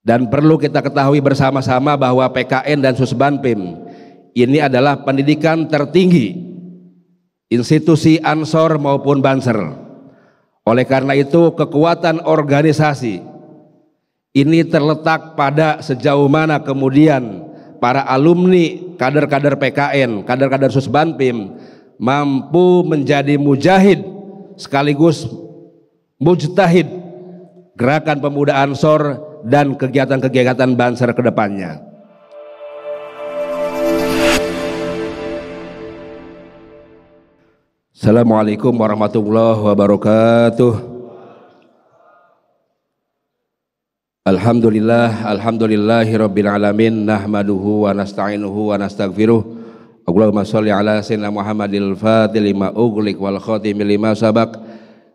Dan perlu kita ketahui bersama-sama bahwa PKN dan Susbanpim ini adalah pendidikan tertinggi institusi Ansor maupun Banser. Oleh karena itu kekuatan organisasi ini terletak pada sejauh mana kemudian para alumni kader-kader PKN, kader-kader Susbanpim mampu menjadi mujahid sekaligus mujtahid gerakan pemuda Ansor dan kegiatan-kegiatan Banser ke depannya. Assalamualaikum warahmatullahi wabarakatuh. Alhamdulillah, alhamdulillahi rabbil alamin nahmaduhu wa nasta'inuhu wa nastaghfiruh. Allahumma shalli ala sayyidina Muhammadil fatil lima ughliq wal khatim lima sabaq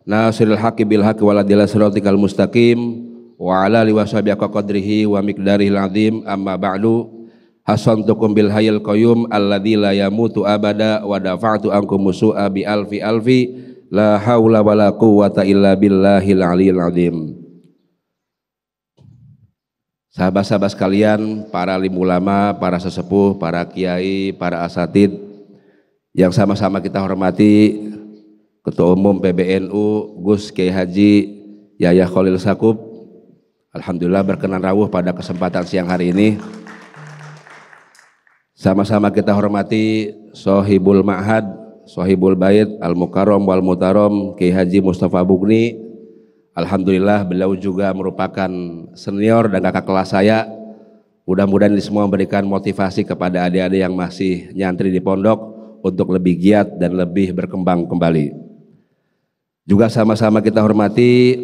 nasiril haqqi bil haqqi wal adil siratikal mustaqim wa ala alihi washabihi qadrihi wa miqdarihil al'azim amma ba'du tukum bil hayyil qayyum alladzi la yamutu abada wa dafa'tu ankum musu'a bi alfi alfi la haula wala quwwata illa billahil aliyil azim Sahabat-sahabat sekalian, para alim ulama, para sesepuh, para kiai, para asatid yang sama-sama kita hormati Ketua Umum PBNU Gus Kiai Haji Yahya Khalil Sakup Alhamdulillah berkenan rawuh pada kesempatan siang hari ini. Sama-sama kita hormati Sohibul Ma'had, Sohibul Bait, Al-Mukarram wal Mutarom, Kiai Haji Mustafa Bugni. Alhamdulillah beliau juga merupakan senior dan kakak kelas saya. Mudah-mudahan ini semua memberikan motivasi kepada adik-adik yang masih nyantri di pondok untuk lebih giat dan lebih berkembang kembali. Juga sama-sama kita hormati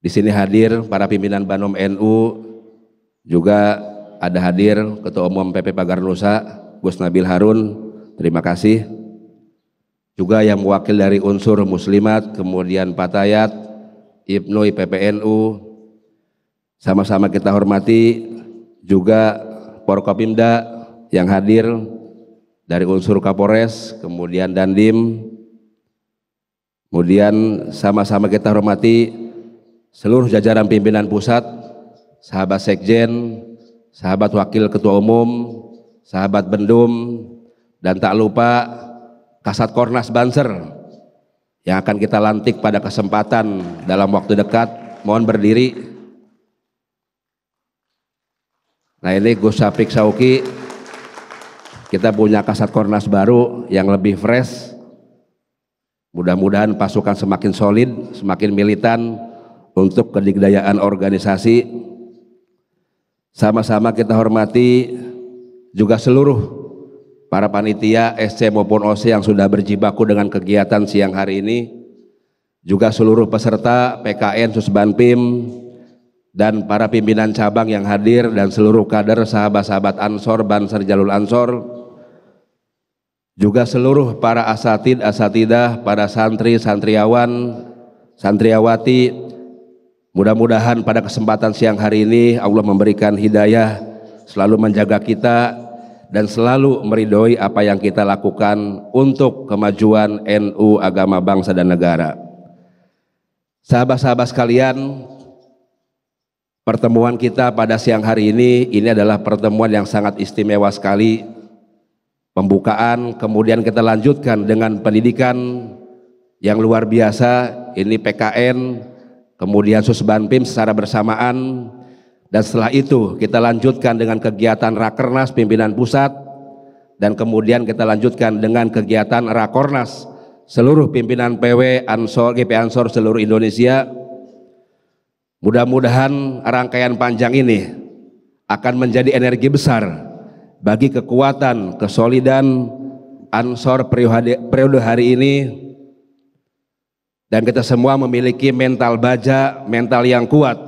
di sini hadir para pimpinan Banom NU, juga ada hadir Ketua Umum PP Pagar Nusa, Gus Nabil Harun, terima kasih. Juga yang mewakil dari unsur Muslimat, kemudian Patayat, Ibnu IPPNU, sama-sama kita hormati juga Porkopimda yang hadir dari unsur Kapolres, kemudian Dandim, kemudian sama-sama kita hormati seluruh jajaran pimpinan pusat, sahabat sekjen, sahabat wakil ketua umum, sahabat bendum, dan tak lupa Kasat Kornas Banser yang akan kita lantik pada kesempatan dalam waktu dekat. Mohon berdiri. Nah ini Gus Sapik Sauki, kita punya Kasat Kornas baru yang lebih fresh. Mudah-mudahan pasukan semakin solid, semakin militan, untuk kedikdayaan organisasi sama-sama kita hormati juga seluruh para panitia SC maupun OC yang sudah berjibaku dengan kegiatan siang hari ini juga seluruh peserta PKN Susbanpim dan para pimpinan cabang yang hadir dan seluruh kader sahabat-sahabat Ansor Banser Jalul Ansor juga seluruh para asatid asatidah para santri santriawan santriawati Mudah-mudahan pada kesempatan siang hari ini Allah memberikan hidayah, selalu menjaga kita dan selalu meridoi apa yang kita lakukan untuk kemajuan NU agama bangsa dan negara. Sahabat-sahabat sekalian, pertemuan kita pada siang hari ini ini adalah pertemuan yang sangat istimewa sekali. Pembukaan kemudian kita lanjutkan dengan pendidikan yang luar biasa, ini PKN kemudian Susbanpim secara bersamaan dan setelah itu kita lanjutkan dengan kegiatan Rakernas pimpinan pusat dan kemudian kita lanjutkan dengan kegiatan Rakornas seluruh pimpinan PW Ansor GP Ansor seluruh Indonesia. Mudah-mudahan rangkaian panjang ini akan menjadi energi besar bagi kekuatan kesolidan Ansor periode hari ini dan kita semua memiliki mental baja, mental yang kuat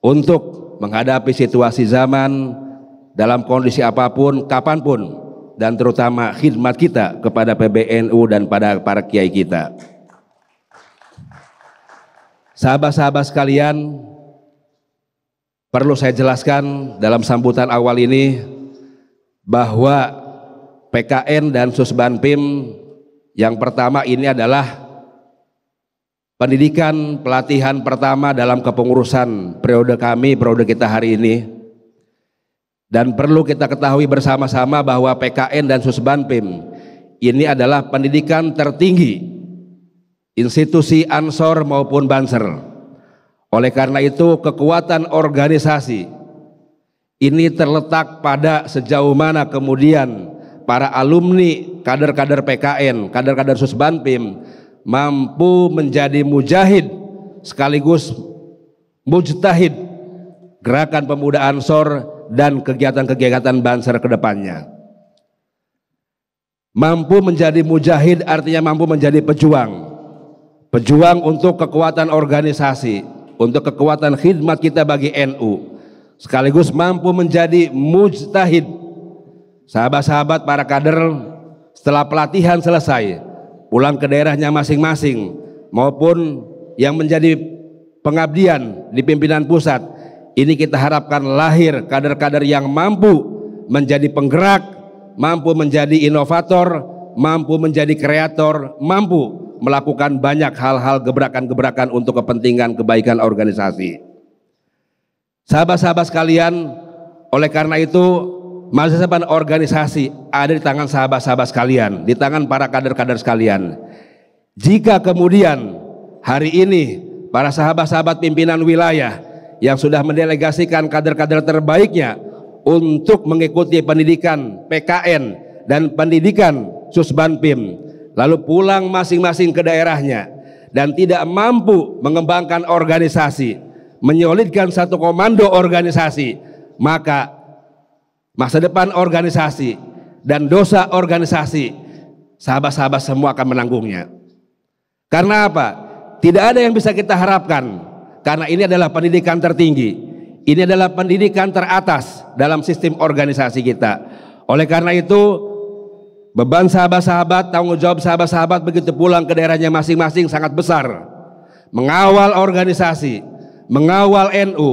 untuk menghadapi situasi zaman dalam kondisi apapun, kapanpun, dan terutama khidmat kita kepada PBNU dan pada para kiai kita. Sahabat-sahabat sekalian, perlu saya jelaskan dalam sambutan awal ini bahwa PKN dan Susban Pim yang pertama ini adalah pendidikan pelatihan pertama dalam kepengurusan periode kami, periode kita hari ini. Dan perlu kita ketahui bersama-sama bahwa PKN dan Susbanpim ini adalah pendidikan tertinggi institusi Ansor maupun Banser. Oleh karena itu kekuatan organisasi ini terletak pada sejauh mana kemudian para alumni kader-kader PKN, kader-kader Susbanpim mampu menjadi mujahid sekaligus mujtahid gerakan pemuda Ansor dan kegiatan-kegiatan Banser ke depannya. Mampu menjadi mujahid artinya mampu menjadi pejuang. Pejuang untuk kekuatan organisasi, untuk kekuatan khidmat kita bagi NU. Sekaligus mampu menjadi mujtahid. Sahabat-sahabat para kader setelah pelatihan selesai, pulang ke daerahnya masing-masing maupun yang menjadi pengabdian di pimpinan pusat. Ini kita harapkan lahir kader-kader yang mampu menjadi penggerak, mampu menjadi inovator, mampu menjadi kreator, mampu melakukan banyak hal-hal gebrakan-gebrakan untuk kepentingan kebaikan organisasi. Sahabat-sahabat sekalian, oleh karena itu Masa organisasi ada di tangan sahabat-sahabat sekalian, di tangan para kader-kader sekalian. Jika kemudian hari ini para sahabat-sahabat pimpinan wilayah yang sudah mendelegasikan kader-kader terbaiknya untuk mengikuti pendidikan PKN dan pendidikan Susbanpim, lalu pulang masing-masing ke daerahnya dan tidak mampu mengembangkan organisasi, menyolidkan satu komando organisasi, maka masa depan organisasi, dan dosa organisasi, sahabat-sahabat semua akan menanggungnya. Karena apa? Tidak ada yang bisa kita harapkan, karena ini adalah pendidikan tertinggi. Ini adalah pendidikan teratas dalam sistem organisasi kita. Oleh karena itu, beban sahabat-sahabat, tanggung jawab sahabat-sahabat begitu pulang ke daerahnya masing-masing sangat besar. Mengawal organisasi, mengawal NU,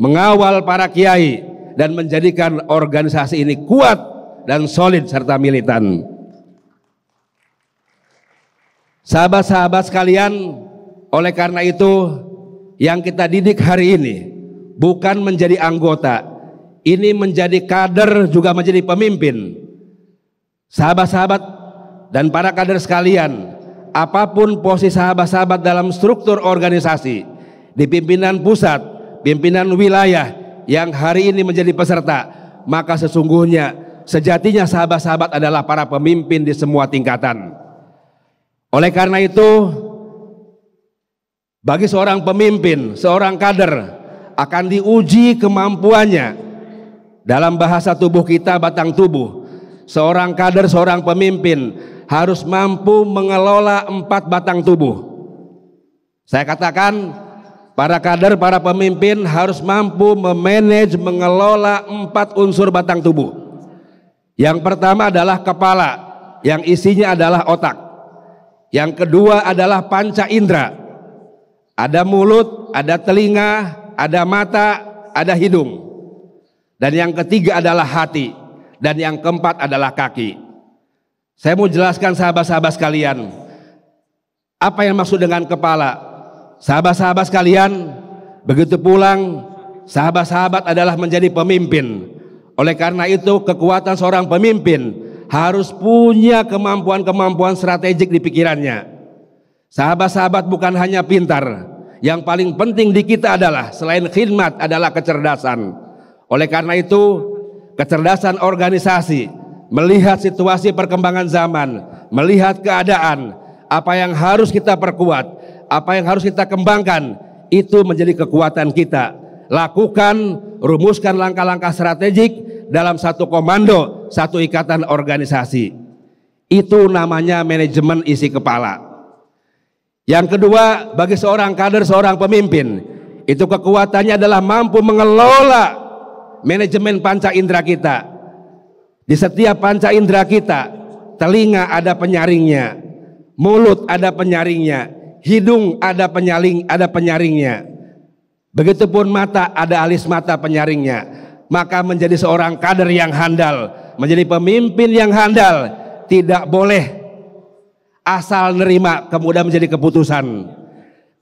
mengawal para kiai, dan menjadikan organisasi ini kuat dan solid serta militan. Sahabat-sahabat sekalian, oleh karena itu yang kita didik hari ini bukan menjadi anggota, ini menjadi kader juga menjadi pemimpin. Sahabat-sahabat dan para kader sekalian, apapun posisi sahabat-sahabat dalam struktur organisasi, di pimpinan pusat, pimpinan wilayah, yang hari ini menjadi peserta, maka sesungguhnya sejatinya sahabat-sahabat adalah para pemimpin di semua tingkatan. Oleh karena itu, bagi seorang pemimpin, seorang kader akan diuji kemampuannya dalam bahasa tubuh kita batang tubuh. Seorang kader, seorang pemimpin harus mampu mengelola empat batang tubuh. Saya katakan Para kader, para pemimpin harus mampu memanage, mengelola empat unsur batang tubuh. Yang pertama adalah kepala, yang isinya adalah otak. Yang kedua adalah panca indera. Ada mulut, ada telinga, ada mata, ada hidung. Dan yang ketiga adalah hati. Dan yang keempat adalah kaki. Saya mau jelaskan sahabat-sahabat sekalian. Apa yang maksud dengan kepala? sahabat-sahabat sekalian, begitu pulang, sahabat-sahabat adalah menjadi pemimpin. Oleh karena itu, kekuatan seorang pemimpin harus punya kemampuan-kemampuan strategik di pikirannya. Sahabat-sahabat bukan hanya pintar, yang paling penting di kita adalah selain khidmat adalah kecerdasan. Oleh karena itu, kecerdasan organisasi melihat situasi perkembangan zaman, melihat keadaan, apa yang harus kita perkuat, apa yang harus kita kembangkan itu menjadi kekuatan kita. Lakukan, rumuskan langkah-langkah strategik dalam satu komando, satu ikatan organisasi. Itu namanya manajemen isi kepala. Yang kedua, bagi seorang kader, seorang pemimpin, itu kekuatannya adalah mampu mengelola manajemen panca indera kita. Di setiap panca indera kita, telinga ada penyaringnya, mulut ada penyaringnya, hidung ada penyaring, ada penyaringnya. Begitupun mata ada alis mata penyaringnya. Maka menjadi seorang kader yang handal, menjadi pemimpin yang handal tidak boleh asal nerima kemudian menjadi keputusan.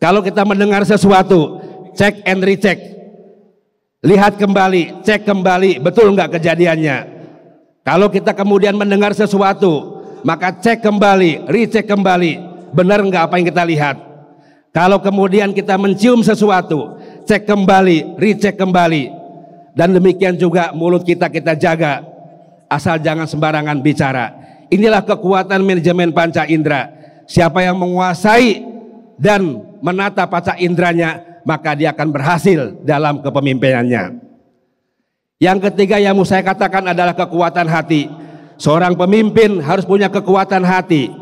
Kalau kita mendengar sesuatu, cek and recheck. Lihat kembali, cek kembali, betul nggak kejadiannya. Kalau kita kemudian mendengar sesuatu, maka cek kembali, recheck kembali benar nggak apa yang kita lihat. Kalau kemudian kita mencium sesuatu, cek kembali, recheck kembali. Dan demikian juga mulut kita kita jaga. Asal jangan sembarangan bicara. Inilah kekuatan manajemen panca indera. Siapa yang menguasai dan menata panca indranya, maka dia akan berhasil dalam kepemimpinannya. Yang ketiga yang mau saya katakan adalah kekuatan hati. Seorang pemimpin harus punya kekuatan hati,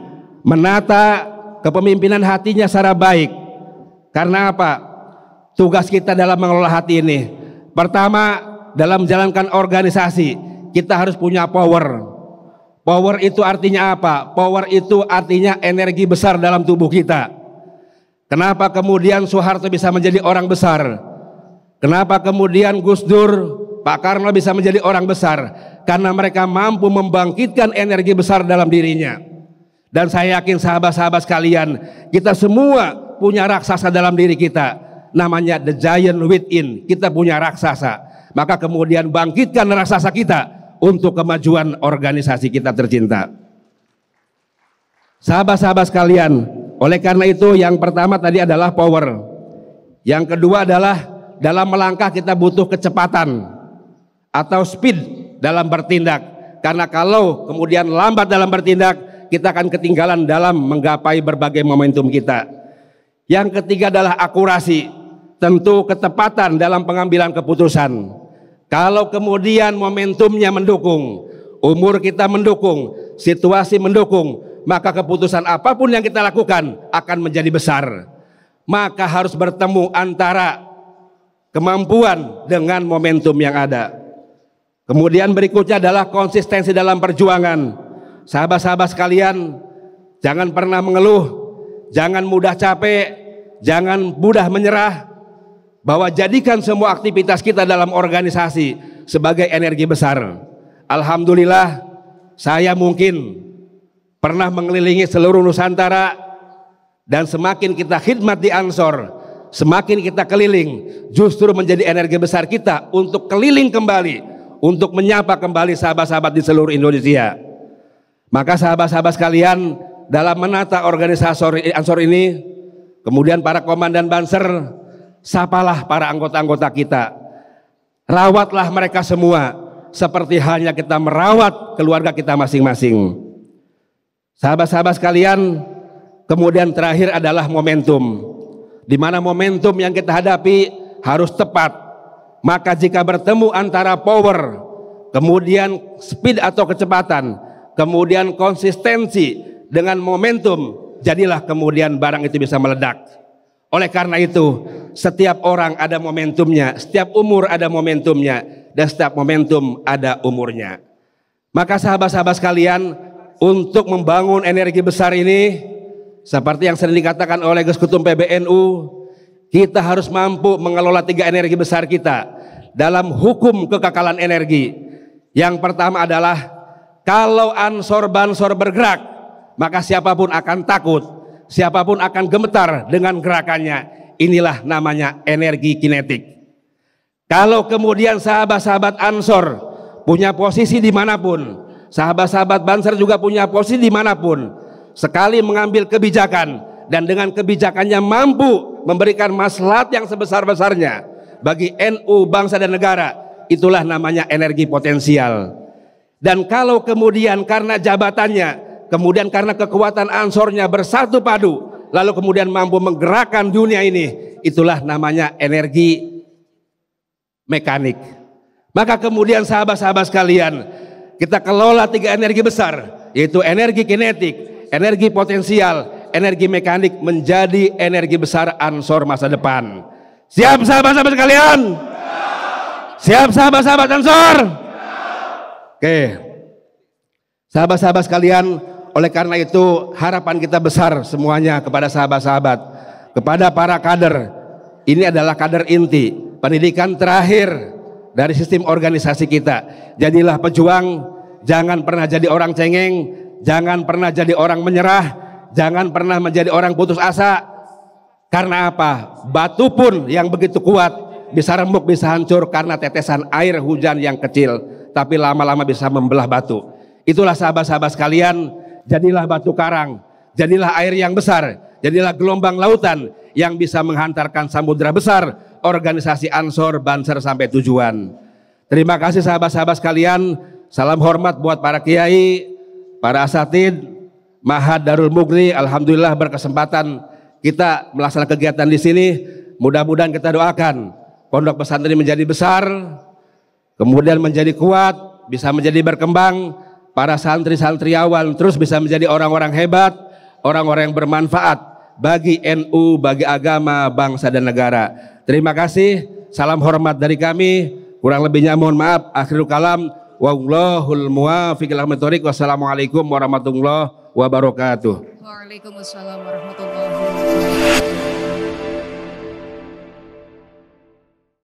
menata kepemimpinan hatinya secara baik. Karena apa? Tugas kita dalam mengelola hati ini. Pertama, dalam menjalankan organisasi, kita harus punya power. Power itu artinya apa? Power itu artinya energi besar dalam tubuh kita. Kenapa kemudian Soeharto bisa menjadi orang besar? Kenapa kemudian Gus Dur, Pak Karno bisa menjadi orang besar? Karena mereka mampu membangkitkan energi besar dalam dirinya. Dan saya yakin sahabat-sahabat sekalian, kita semua punya raksasa dalam diri kita. Namanya the giant within. Kita punya raksasa. Maka kemudian bangkitkan raksasa kita untuk kemajuan organisasi kita tercinta. Sahabat-sahabat sekalian, oleh karena itu yang pertama tadi adalah power. Yang kedua adalah dalam melangkah kita butuh kecepatan atau speed dalam bertindak. Karena kalau kemudian lambat dalam bertindak, kita akan ketinggalan dalam menggapai berbagai momentum kita. Yang ketiga adalah akurasi, tentu ketepatan dalam pengambilan keputusan. Kalau kemudian momentumnya mendukung, umur kita mendukung, situasi mendukung, maka keputusan apapun yang kita lakukan akan menjadi besar. Maka harus bertemu antara kemampuan dengan momentum yang ada. Kemudian berikutnya adalah konsistensi dalam perjuangan sahabat-sahabat sekalian, jangan pernah mengeluh, jangan mudah capek, jangan mudah menyerah, bahwa jadikan semua aktivitas kita dalam organisasi sebagai energi besar. Alhamdulillah, saya mungkin pernah mengelilingi seluruh Nusantara dan semakin kita khidmat di Ansor, semakin kita keliling, justru menjadi energi besar kita untuk keliling kembali, untuk menyapa kembali sahabat-sahabat di seluruh Indonesia. Maka sahabat-sahabat sekalian dalam menata organisasi Ansor ini, kemudian para komandan Banser, sapalah para anggota-anggota kita. Rawatlah mereka semua seperti halnya kita merawat keluarga kita masing-masing. Sahabat-sahabat sekalian, kemudian terakhir adalah momentum. Di mana momentum yang kita hadapi harus tepat. Maka jika bertemu antara power, kemudian speed atau kecepatan, kemudian konsistensi dengan momentum, jadilah kemudian barang itu bisa meledak. Oleh karena itu, setiap orang ada momentumnya, setiap umur ada momentumnya, dan setiap momentum ada umurnya. Maka sahabat-sahabat sekalian, untuk membangun energi besar ini, seperti yang sering dikatakan oleh Gus Kutum PBNU, kita harus mampu mengelola tiga energi besar kita dalam hukum kekekalan energi. Yang pertama adalah kalau ansor-bansor bergerak, maka siapapun akan takut, siapapun akan gemetar dengan gerakannya. Inilah namanya energi kinetik. Kalau kemudian sahabat-sahabat ansor punya posisi dimanapun, sahabat-sahabat banser juga punya posisi dimanapun, sekali mengambil kebijakan dan dengan kebijakannya mampu memberikan maslahat yang sebesar-besarnya bagi NU bangsa dan negara, itulah namanya energi potensial. Dan kalau kemudian karena jabatannya, kemudian karena kekuatan ansornya bersatu padu, lalu kemudian mampu menggerakkan dunia ini, itulah namanya energi mekanik. Maka kemudian sahabat-sahabat sekalian, kita kelola tiga energi besar, yaitu energi kinetik, energi potensial, energi mekanik menjadi energi besar ansor masa depan. Siap sahabat-sahabat sekalian? Siap sahabat-sahabat ansor? Oke. Sahabat-sahabat sekalian, oleh karena itu harapan kita besar semuanya kepada sahabat-sahabat, kepada para kader. Ini adalah kader inti, pendidikan terakhir dari sistem organisasi kita. Jadilah pejuang, jangan pernah jadi orang cengeng, jangan pernah jadi orang menyerah, jangan pernah menjadi orang putus asa. Karena apa? Batu pun yang begitu kuat bisa remuk, bisa hancur karena tetesan air hujan yang kecil tapi lama-lama bisa membelah batu. Itulah sahabat-sahabat sekalian, jadilah batu karang, jadilah air yang besar, jadilah gelombang lautan yang bisa menghantarkan samudera besar organisasi Ansor Banser sampai tujuan. Terima kasih sahabat-sahabat sekalian. Salam hormat buat para kiai, para asatid, Mahad Darul Mugri. Alhamdulillah berkesempatan kita melaksanakan kegiatan di sini. Mudah-mudahan kita doakan pondok pesantren menjadi besar, kemudian menjadi kuat, bisa menjadi berkembang, para santri santri awal terus bisa menjadi orang-orang hebat, orang-orang yang bermanfaat bagi NU, bagi agama, bangsa dan negara. Terima kasih, salam hormat dari kami. Kurang lebihnya mohon maaf. Akhirul kalam. Wallahul muwafiq Wassalamualaikum warahmatullahi wabarakatuh. Waalaikumsalam warahmatullahi wabarakatuh.